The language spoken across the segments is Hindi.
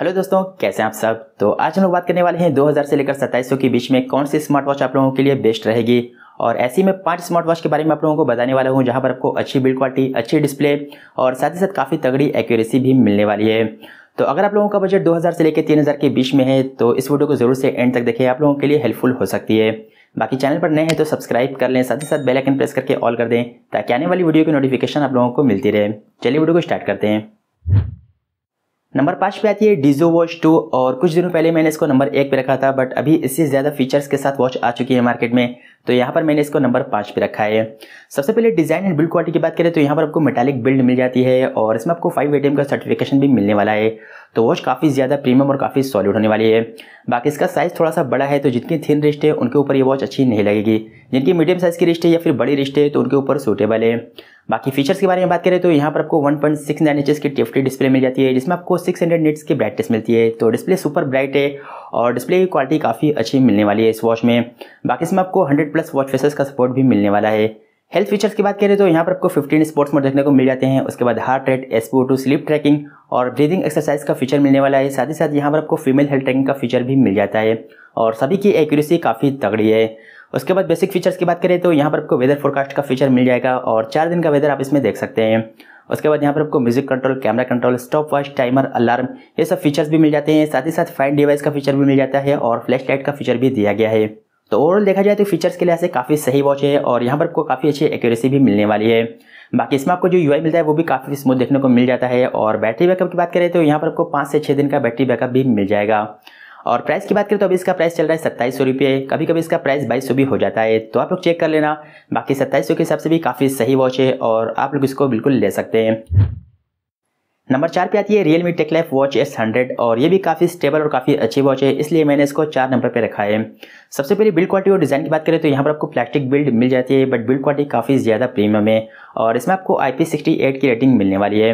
हेलो दोस्तों कैसे हैं आप सब तो आज हम लोग बात करने वाले हैं 2000 से लेकर 2700 के बीच में कौन सी स्मार्ट वॉच आप लोगों के लिए बेस्ट रहेगी और ऐसी में पांच स्मार्ट वॉच के बारे में आप लोगों को बताने वाला हूं जहां पर आपको अच्छी बिल्ड क्वालिटी अच्छी डिस्प्ले और साथ ही साथ काफ़ी तगड़ी एक्यूरेसी भी मिलने वाली है तो अगर आप लोगों का बजट दो से लेकर तीन के बीच में है तो इस वीडियो को जरूर से एंड तक देखें आप लोगों के लिए हेल्पफुल हो सकती है बाकी चैनल पर नए हैं तो सब्सक्राइब कर लें साथ ही साथ बेल आइकन प्रेस करके ऑल कर दें ताकि आने वाली वीडियो की नोटिफिकेशन आप लोगों को मिलती रहे चलिए वीडियो को स्टार्ट करते हैं नंबर पाँच पे आती है डिजो वॉच टू और कुछ दिनों पहले मैंने इसको नंबर एक पे रखा था बट अभी इससे ज़्यादा फीचर्स के साथ वॉच आ चुकी है मार्केट में तो यहाँ पर मैंने इसको नंबर पाँच पे रखा है सबसे पहले डिज़ाइन एंड बिल्ड क्वालिटी की बात करें तो यहाँ पर आपको मेटालिक बिल्ड मिल जाती है और इसमें आपको फाइव ए का सर्टिफिकेशन भी मिलने वाला है तो वॉच काफ़ी ज़्यादा प्रीमियम और काफ़ी सॉलिड होने वाली है बाकी इसका साइज़ थोड़ा सा बड़ा है तो जितनी थिन रिस्ट है उनके ऊपर ये वॉच अच्छी नहीं लगेगी जिनकी मीडियम साइज़ की रिस्ट है या फिर बड़ी रिस्ट है तो उनके ऊपर सूटेबल है बाकी फीचर्स के बारे में बात करें तो यहाँ पर आपको 1.6 पॉइंट की टिफ्टी डिस्प्ले मिल जाती है जिसमें आपको 600 हंड्रेड निट्स की ब्राइटनेस मिलती है तो डिस्प्ले सुपर ब्राइट है और डिस्प्ले की क्वालिटी काफ़ी अच्छी मिलने वाली है इस वॉच में बाकी इसमें आपको हंड्रेड प्लस वॉच फेसेस का सपोर्ट भी मिलने वाला है हेल्थ फीचर्स की बात करें तो यहाँ पर आपको फिफ्टीन स्पोर्ट्स मोड देखने को मिल जाते हैं उसके बाद heart rate SpO two sleep tracking और ब्रीदिंग एक्सरसाइज का फीचर मिलने वाला है साथ ही साथ यहाँ पर आपको फीमेल हेल्थ ट्रैकिंग का फीचर भी मिल जाता है और सभी की एक्यूरेसी काफ़ी तगड़ी है उसके बाद बेसिक फीचर्स की बात करें तो यहाँ पर आपको वेदर फोरकास्ट का फीचर मिल जाएगा और चार दिन का वेदर आप इसमें देख सकते हैं उसके बाद यहाँ पर आपको music control camera control stopwatch timer alarm ये सब फीचर्स भी मिल जाते हैं साथ ही साथ फाइन डिवाइस का फीचर भी मिल जाता है और फ्लैश लाइट का फीचर भी दिया गया है तो ओवरऑल देखा जाए तो फीचर्स के लिहाज से काफ़ी सही वॉच है और यहाँ पर आपको काफ़ी अच्छी एक्यूरेसी भी मिलने वाली है बाकी इसमें आपको जो यू मिलता है वो भी काफ़ी स्मूथ देखने को मिल जाता है और बैटरी बैकअप की बात करें तो यहाँ पर आपको पाँच से छः दिन का बैटरी बैकअप भी मिल जाएगा और प्राइस की बात करें तो अभी इसका प्राइस चल रहा है सत्ताईस सौ रुपये कभी कभी इसका प्राइस बाईस सौ भी हो जाता है तो आप लोग चेक कर लेना बाकी सत्ताईस सौ के हिसाब से भी काफ़ी सही वॉच है और आप लोग इसको बिल्कुल ले सकते हैं नंबर चार पे आती है Realme TechLife watch S hundred और ये भी काफ़ी स्टेबल और काफ़ी अच्छी वॉच है इसलिए मैंने इसको चार नंबर पे रखा है सबसे पहले बिल्ड क्वालिटी और डिज़ाइन की बात करें तो यहाँ पर आपको प्लास्टिक बिल्ड मिल जाती है बट बिल्ड क्वालिटी काफ़ी ज़्यादा प्रीमियम है और इसमें आपको आई की रेटिंग मिलने वाली है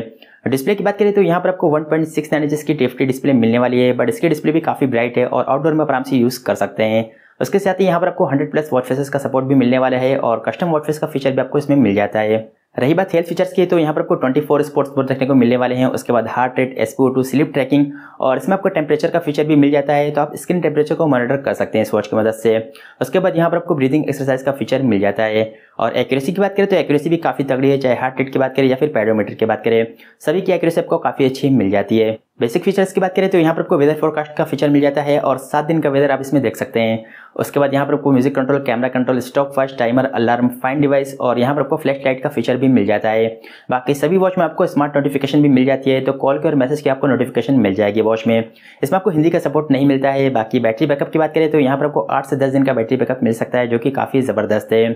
डिस्प्ले की बात करें तो यहाँ पर आपको वन पॉइंट सिक्स नाइन की टेफ्टी डिस्प्ले मिलने वाली है बट इसकी डिस्प्ले भी काफ़ी ब्राइट है और आउटडोर में आराम से यूज़ कर सकते हैं उसके साथ ही यहाँ पर आपको हंड्रेड प्लस वॉच फेसेस का सपोर्ट भी मिलने वाला है और कस्टम वॉच फेस का फीचर भी आपको इसमें मिल जाता है रही बात हेल्थ फीचर्स की तो यहाँ पर आपको 24 स्पोर्ट्स बोर्ड देखने को मिलने वाले हैं उसके बाद heart rate S two sleep tracking और इसमें आपको टेम्परेचर का फीचर भी मिल जाता है तो आप स्किन टेम्परेचर को मॉनिटर कर सकते हैं इस वॉच की मदद से उसके बाद यहाँ पर आपको ब्रीदिंग एक्सरसाइज का फीचर मिल जाता है और एक्यूरेसी की बात करें तो एक्यूरेसी भी काफ़ी तगड़ी है चाहे हार्ट रेट की बात करें या फिर पैडोमीटर की बात करें सभी की एक्यूरेसी आपको काफ़ी अच्छी मिल जाती है बेसिक फीचर्स की बात करें तो यहाँ पर आपको वेदर फोरकास्ट का फीचर मिल जाता है और सात दिन का वेदर आप इसमें देख सकते हैं उसके बाद यहाँ पर आपको music control camera control stop fast timer alarm find device और यहाँ पर आपको फ्लैश लाइट का फीचर भी मिल जाता है बाकी सभी वॉच में आपको स्मार्ट नोटिफिकेशन भी मिल जाती है तो कॉल के और मैसेज की आपको नोटिफिकेशन मिल जाएगी वॉच में इसमें आपको हिंदी का सपोर्ट नहीं मिलता है बाकी बैटरी बैकअप की बात करें तो यहाँ पर आपको आठ से दस दिन का बैटरी बैकअप मिल सकता है जो कि काफ़ी ज़बरदस्त है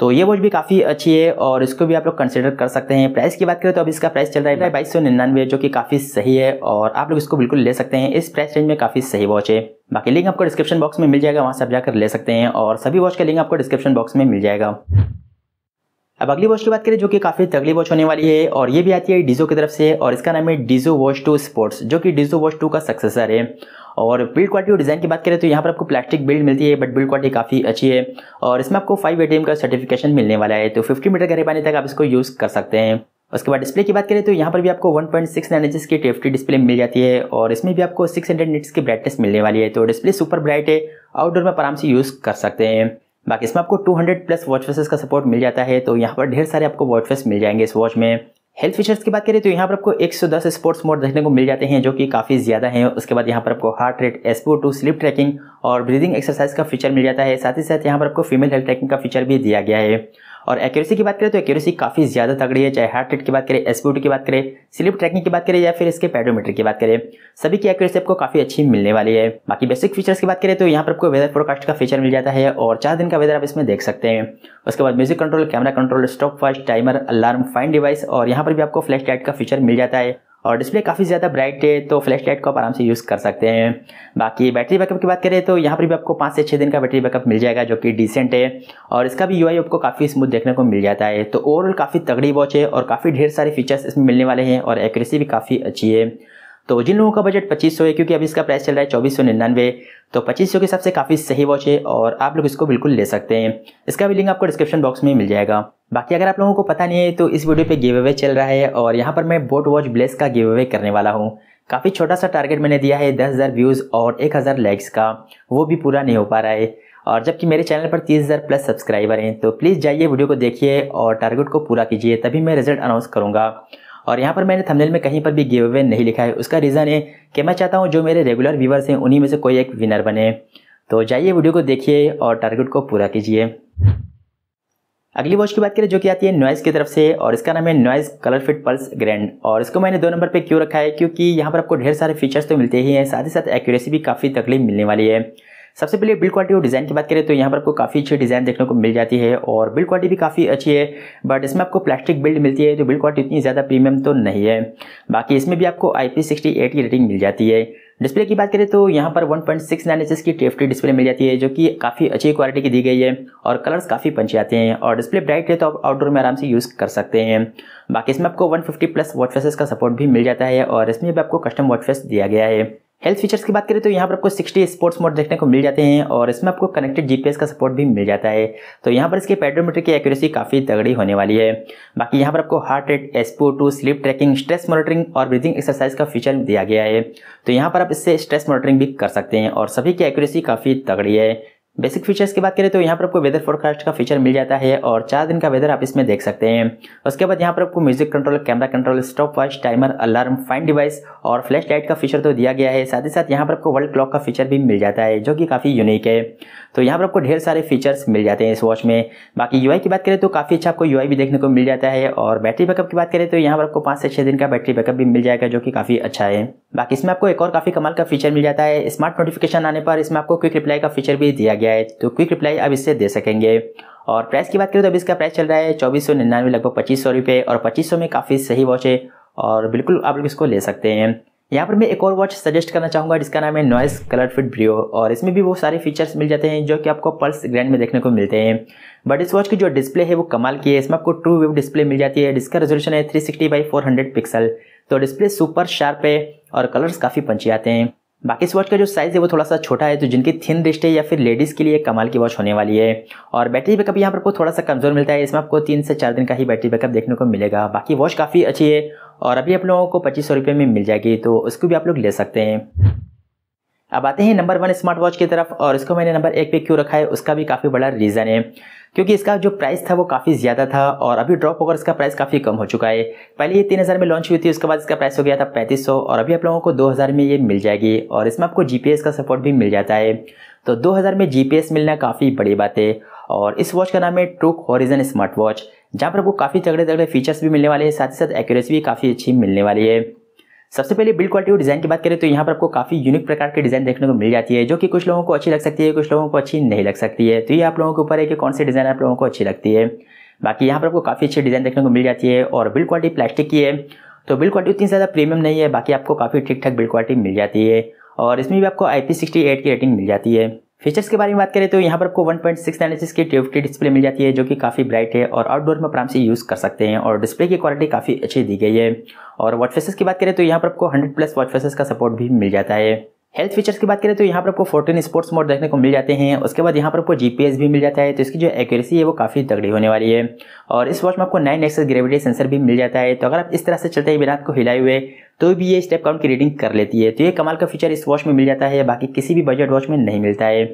तो ये वॉच भी काफ़ी अच्छी है और इसको भी आप लोग कंसिडर कर सकते हैं प्राइस की बात करें तो अब इसका प्राइस चल रहा है बाईस सौ निन्यानवे जो कि काफ़ी सही है और आप लोग इसको बिल्कुल ले सकते हैं इस प्राइस रेंज में काफ़ी सही वॉच है बाकी लिंक आपको डिस्क्रिप्शन बॉक्स में मिल जाएगा वहाँ से आप जाकर ले सकते हैं और सभी वॉच का लिंक आपको डिस्क्रिप्शन बॉक्स में मिल जाएगा अब अगली वॉच की बात करें जो कि काफ़ी तगड़ी वॉच होने वाली है और ये भी आती है डिजो की तरफ से और इसका नाम है डीजो वॉच टू स्पोर्ट्स जो कि डिजो वॉच टू का सक्सेसर है और बिल्ड क्वालिटी और डिज़ाइन की बात करें तो यहाँ पर आपको प्लास्टिक बिल्ड मिलती है बट बिल्ड क्वालिटी काफ़ी अच्छी है और इसमें आपको फाइव ए का सर्टिफिकेशन मिलने वाला है तो फिफ्टी मीटर गहरे पानी तक आप इसको यूज़ कर सकते हैं उसके बाद डिस्प्ले की बात करें तो यहाँ पर भी आपको 1.6 पॉइंट इंचेस की टी डिस्प्ले मिल जाती है और इसमें भी आपको 600 हंड्रेड निट्स की ब्राइटनेस मिलने वाली है तो डिस्प्ले सुपर ब्राइट है आउटडोर में आराम से यूज़ कर सकते हैं बाकी इसमें आपको 200 प्लस वॉच फेसेस का सपोर्ट मिल जाता है तो यहाँ पर ढेर सारे आपको वॉच फेस मिल जाएंगे इस वॉच में हेल्थ फीचर्स की बात करें तो यहाँ पर आपको 110 स्पोर्ट्स मोड देखने को मिल जाते हैं जो कि काफ़ी ज़्यादा हैं उसके बाद यहाँ पर आपको heart rate SpO two sleep tracking और ब्रीदिंग एक्सरसाइज का फीचर मिल जाता है साथ ही साथ यहाँ पर आपको फीमेल हेल्थ ट्रैकिंग का फीचर भी दिया गया है और एक्यूरेसी की बात करें तो एक्यूरेसी काफ़ी ज़्यादा तगड़ी है चाहे हार्ट रेट की बात करें एस की बात करें स्लिप ट्रैकिंग की बात करें या फिर इसके पेडोमीटर की बात करें सभी की एक्यूरेसी आपको काफ़ी अच्छी मिलने वाली है बाकी बेसिक फीचर्स की बात करें तो यहाँ पर आपको वेदर फोरकास्ट का फीचर मिल जाता है और चार दिन का वेदर आप इसमें देख सकते हैं उसके बाद music control camera control stop fast timer alarm find device और यहाँ पर भी आपको फ्लैश लाइट का फीचर मिल जाता है और डिस्प्ले काफ़ी ज़्यादा ब्राइट है तो फ्लैश लाइट को आप आराम से यूज़ कर सकते हैं बाकी बैटरी बैकअप की बात करें तो यहाँ पर भी आपको पाँच से छः दिन का बैटरी बैकअप मिल जाएगा जो कि डिसेंट है और इसका भी यूआई आपको काफ़ी स्मूथ देखने को मिल जाता है तो ओवरऑल काफ़ी तगड़ी वॉच है और काफ़ी ढेर सारे फीचर्स इसमें मिलने वाले हैं और एक्यूरेसी भी काफ़ी अच्छी है तो जिन लोगों का बजट पच्चीस सौ है क्योंकि अभी इसका प्राइस चल रहा है चौबीस सौ निन्यानवे तो पच्चीस सौ के हिसाब से काफ़ी सही वॉच है और आप लोग इसको बिल्कुल ले सकते हैं इसका भी लिंक आपको डिस्क्रिप्शन बॉक्स में मिल जाएगा बाकी अगर आप लोगों को पता नहीं है तो इस वीडियो पे गिव अवे चल रहा है और यहाँ पर मैं बोट वॉच ब्लेस का गिव अवे करने वाला हूँ काफ़ी छोटा सा टारगेट मैंने दिया है दस हज़ार व्यूज़ और एक हज़ार लाइक्स का वो भी पूरा नहीं हो पा रहा है और जबकि मेरे चैनल पर तीस हज़ार प्लस सब्सक्राइबर हैं तो प्लीज़ जाइए वीडियो को देखिए और टारगेट को पूरा कीजिए तभी मैं रिजल्ट अनाउंस करूँगा और यहाँ पर मैंने थंबनेल में कहीं पर भी गिव अवे नहीं लिखा है उसका रीज़न है कि मैं चाहता हूँ जो मेरे रेगुलर व्यूवर्स हैं उन्हीं में से कोई एक विनर बने तो जाइए वीडियो को देखिए और टारगेट को पूरा कीजिए अगली वॉच की बात करें जो कि आती है नॉइज़ की तरफ से और इसका नाम है Noise ColorFit Pulse Grand और इसको मैंने दो नंबर पे क्यों रखा है क्योंकि यहाँ पर आपको ढेर सारे फीचर्स तो मिलते ही हैं साथ ही साथ एक्यूरेसी भी काफ़ी तकलीफ मिलने वाली है सबसे पहले बिल्ड क्वालिटी और डिज़ाइन की बात करें तो यहाँ पर आपको काफ़ी अच्छी डिज़ाइन देखने को मिल जाती है और बिल्ड क्वालिटी भी काफ़ी अच्छी है बट इसमें आपको प्लास्टिक बिल्ड मिलती है तो बिल्ड क्वालिटी इतनी ज़्यादा प्रीमियम तो नहीं है बाकी इसमें भी आपको आई पी सिक्सटी एट की रेटिंग मिल जाती है डिस्प्ले की बात करें तो यहाँ पर वन पॉइंट की टेफ्टी डिस्प्ले मिल जाती है जो कि काफ़ी अच्छी क्वालिटी की दी गई है और कलर्स काफ़ी पंचे आते हैं और डिस्प्ले ब्राइट है तो आप आउटडोर में आराम से यूज़ कर सकते हैं बाकी इसमें आपको 150 प्लस वॉच फेसेस का सपोर्ट भी मिल जाता है और इसमें भी आपको कस्टम वॉच फेस दिया गया है हेल्थ फीचर्स की बात करें तो यहाँ पर आपको 60 स्पोर्ट्स मोड देखने को मिल जाते हैं और इसमें आपको कनेक्टेड जीपीएस का सपोर्ट भी मिल जाता है तो यहाँ पर इसके पेडोमीटर की एक्यूरेसी काफ़ी तगड़ी होने वाली है बाकी यहाँ पर आपको heart rate SpO two sleep tracking stress monitoring और ब्रीदिंग एक्सरसाइज का फीचर दिया गया है तो यहाँ पर आप इससे स्ट्रेस मॉनिटरिंग भी कर सकते हैं और सभी की एक्यूरेसी काफ़ी तगड़ी है बेसिक फीचर्स की बात करें तो यहाँ पर आपको वेदर फोरकास्ट का फीचर मिल जाता है और चार दिन का वेदर आप इसमें देख सकते हैं उसके बाद यहाँ पर आपको music control camera control stopwatch timer alarm find device और फ्लैश लाइट का फीचर तो दिया गया है साथ ही साथ यहाँ पर आपको वर्ल्ड क्लॉक का फीचर भी मिल जाता है जो कि काफ़ी यूनिक है तो यहाँ पर आपको ढेर सारे फीचर्स मिल जाते हैं इस वॉच में बाकी यू की बात करें तो काफ़ी अच्छा आपको यू भी देखने को मिल जाता है और बैटरी बैकअप की बात करें तो यहाँ पर आपको पाँच से छः दिन का बैटरी बैकअप भी मिल जाएगा जो कि काफ़ी अच्छा है बाकी इसमें आपको एक और काफ़ी कमाल का फीचर मिल जाता है स्मार्ट नोटिफिकेशन आने पर इसमें आपको क्विक रिप्लाई का फीचर भी दिया गया है तो क्विक रिप्लाई आप इससे दे सकेंगे और प्राइस की बात करें तो अभी इसका प्राइस चल रहा है चौबीस सौ निन्यानवे लगभग पच्चीस सौ रुपये और पच्चीस सौ में काफ़ी सही वॉच है और बिल्कुल आप लोग इसको ले सकते हैं यहाँ पर मैं एक और वॉच सजेस्ट करना चाहूँगा जिसका नाम है नॉइस कलर फिट ब्रियो और इसमें भी वो सारे फीचर्स मिल जाते हैं जो कि आपको पल्स ग्रैंड में देखने को मिलते हैं बट इस वॉच की जो डिस्प्ले है वो कमाल की है इसमें आपको ट्रू वेव डिस्प्ले मिल जाती है जिसका रेजोल्यूशन है three sixty by four hundred pixel तो डिस्प्ले सुपर शार्प है और कलर्स काफ़ी पंची आते हैं बाकी इस वॉच का जो साइज़ है वो थोड़ा सा छोटा है तो जिनकी थिन रिस्ट है या फिर लेडीज़ के लिए कमाल की वॉच होने वाली है और बैटरी बैकअप यहाँ पर को थोड़ा सा कमज़ोर मिलता है इसमें आपको तीन से चार दिन का ही बैटरी बैकअप देखने को मिलेगा बाकी वॉच काफ़ी अच्छी है और अभी आप लोगों को पच्चीस सौ में मिल जाएगी तो उसको भी आप लोग ले सकते हैं अब आते हैं नंबर वन स्मार्ट वॉच की तरफ और इसको मैंने नंबर एक पे क्यों रखा है उसका भी काफ़ी बड़ा रीज़न है क्योंकि इसका जो प्राइस था वो काफ़ी ज़्यादा था और अभी ड्रॉप होकर इसका प्राइस काफ़ी कम हो चुका है पहले ये तीन हज़ार में लॉन्च हुई थी उसके बाद इसका प्राइस हो गया था पैंतीस सौ और अभी आप लोगों को दो हज़ार में ये मिल जाएगी और इसमें आपको जी का सपोर्ट भी मिल जाता है तो दो हज़ार में जी मिलना काफ़ी बड़ी बात है और इस वॉच का नाम है ट्रूक हॉरिजन स्मार्ट वॉच जहाँ पर आपको काफ़ी तगड़े तगड़े फीचर्स भी मिलने वाले हैं साथ ही साथ एक्यूरेसी भी काफ़ी अच्छी मिलने वाली है सबसे पहले बिल्ड क्वालिटी और डिज़ाइन की बात करें तो यहाँ पर आपको काफ़ी यूनिक प्रकार के डिज़ाइन देखने को मिल जाती है जो कि कुछ लोगों को अच्छी लग सकती है कुछ लोगों को अच्छी नहीं लग सकती है तो ये आप लोगों के ऊपर है कि कौन सी डिज़ाइन आप लोगों को अच्छी लगती है बाकी यहाँ पर आपको काफ़ी अच्छी डिज़ाइन देखने को मिल जाती है और बिल्ड क्वालिटी प्लास्टिक की है तो बिल्ड क्वालिटी उतनी ज़्यादा प्रीमियम नहीं है बाकी आपको काफ़ी ठीक ठाक बिल्ड क्वालिटी मिल जाती है और इसमें भी आपको आई पी सिक्सटी एट की रेटिंग मिल जाती है फीचर्स के बारे में बात करें तो यहाँ पर आपको 1.6 पॉइंट सिक्स की टीएफटी डिस्प्ले मिल जाती है जो कि काफ़ी ब्राइट है और आउटडोर में आराम से यूज़ कर सकते हैं और डिस्प्ले की क्वालिटी काफ़ी अच्छी दी गई है और वॉच फेसेस की बात करें तो यहाँ पर आपको 100 प्लस वॉच फेसेस का सपोर्ट भी मिल जाता है हेल्थ फीचर्स की बात करें तो यहाँ पर आपको फोर्टीन स्पोर्ट्स मोड देखने को मिल जाते हैं उसके बाद यहाँ पर आपको जीपीएस भी मिल जाता है तो इसकी जो एक्यूरेसी है वो काफ़ी तगड़ी होने वाली है और इस वॉच में आपको नाइन एक्सेस ग्रेविटी सेंसर भी मिल जाता है तो अगर आप इस तरह से चलते हैं बिना को हिलाए हुए तो भी ये स्टेप काउंट की रीडिंग कर लेती है तो ये कमाल का फीचर इस वॉच में मिल जाता है बाकी किसी भी बजट वॉच में नहीं मिलता है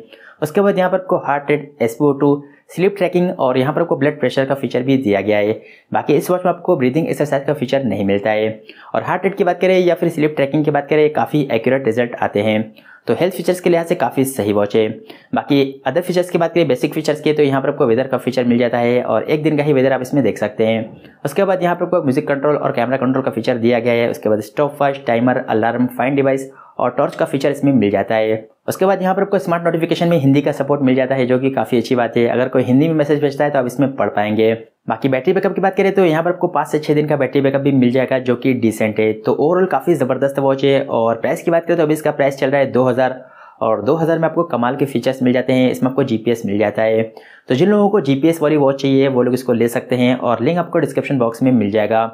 उसके बाद यहाँ पर आपको heart rate SpO two sleep tracking और यहाँ पर आपको ब्लड प्रेशर का फीचर भी दिया गया है बाकी इस वॉच में आपको ब्रीदिंग एक्सरसाइज का फीचर नहीं मिलता है और हार्ट रेट की बात करें या फिर स्लीप ट्रैकिंग की बात करें काफ़ी एक्यूरेट रिजल्ट आते हैं तो हेल्थ फीचर्स के लिहाज से काफ़ी सही वॉच है बाकी अदर फीचर्स की बात करें बेसिक फीचर्स के तो यहाँ पर आपको वेदर का फीचर मिल जाता है और एक दिन का ही वेदर आप इसमें देख सकते हैं उसके बाद यहाँ पर आपको म्यूजिक कंट्रोल और कैमरा कंट्रोल का फीचर दिया गया है उसके बाद stop fast timer alarm find device और टॉर्च का फीचर इसमें मिल जाता है उसके बाद यहाँ पर आपको स्मार्ट नोटिफिकेशन में हिंदी का सपोर्ट मिल जाता है जो कि काफ़ी अच्छी बात है अगर कोई हिंदी में मैसेज भेजता है तो आप इसमें पढ़ पाएंगे बाकी बैटरी बैकअप की बात करें तो यहाँ पर आपको पाँच से छः दिन का बैटरी बैकअप भी मिल जाएगा जो कि डिसेंट है तो ओवरऑल काफ़ी ज़बरदस्त वॉच है और प्राइस की बात करें तो अभी इसका प्राइस चल रहा है दो और 2000 में आपको कमाल के फीचर्स मिल जाते हैं इसमें आपको जीपीएस मिल जाता है तो जिन लोगों को जीपीएस वाली वॉच चाहिए वो लोग इसको ले सकते हैं और लिंक आपको डिस्क्रिप्शन बॉक्स में मिल जाएगा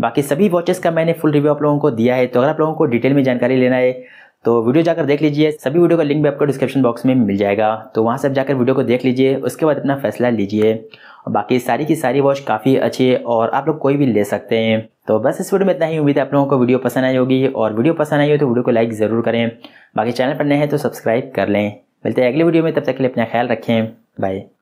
बाकी सभी वॉचेस का मैंने फुल रिव्यू आप लोगों को दिया है तो अगर आप लोगों को डिटेल में जानकारी लेना है तो वीडियो जाकर देख लीजिए सभी वीडियो का लिंक भी आपको डिस्क्रिप्शन बॉक्स में मिल जाएगा तो वहाँ से आप जाकर वीडियो को देख लीजिए उसके बाद अपना फैसला लीजिए और बाकी सारी की सारी वॉच काफ़ी अच्छी है और आप लोग कोई भी ले सकते हैं तो बस इस वीडियो में इतना ही उम्मीद है आप लोगों को वीडियो पसंद आई होगी और वीडियो पसंद आई हो तो वीडियो को लाइक ज़रूर करें बाकी चैनल पर नए हैं तो सब्सक्राइब कर लें मिलते हैं अगले वीडियो में तब तक के लिए अपना ख्याल रखें बाय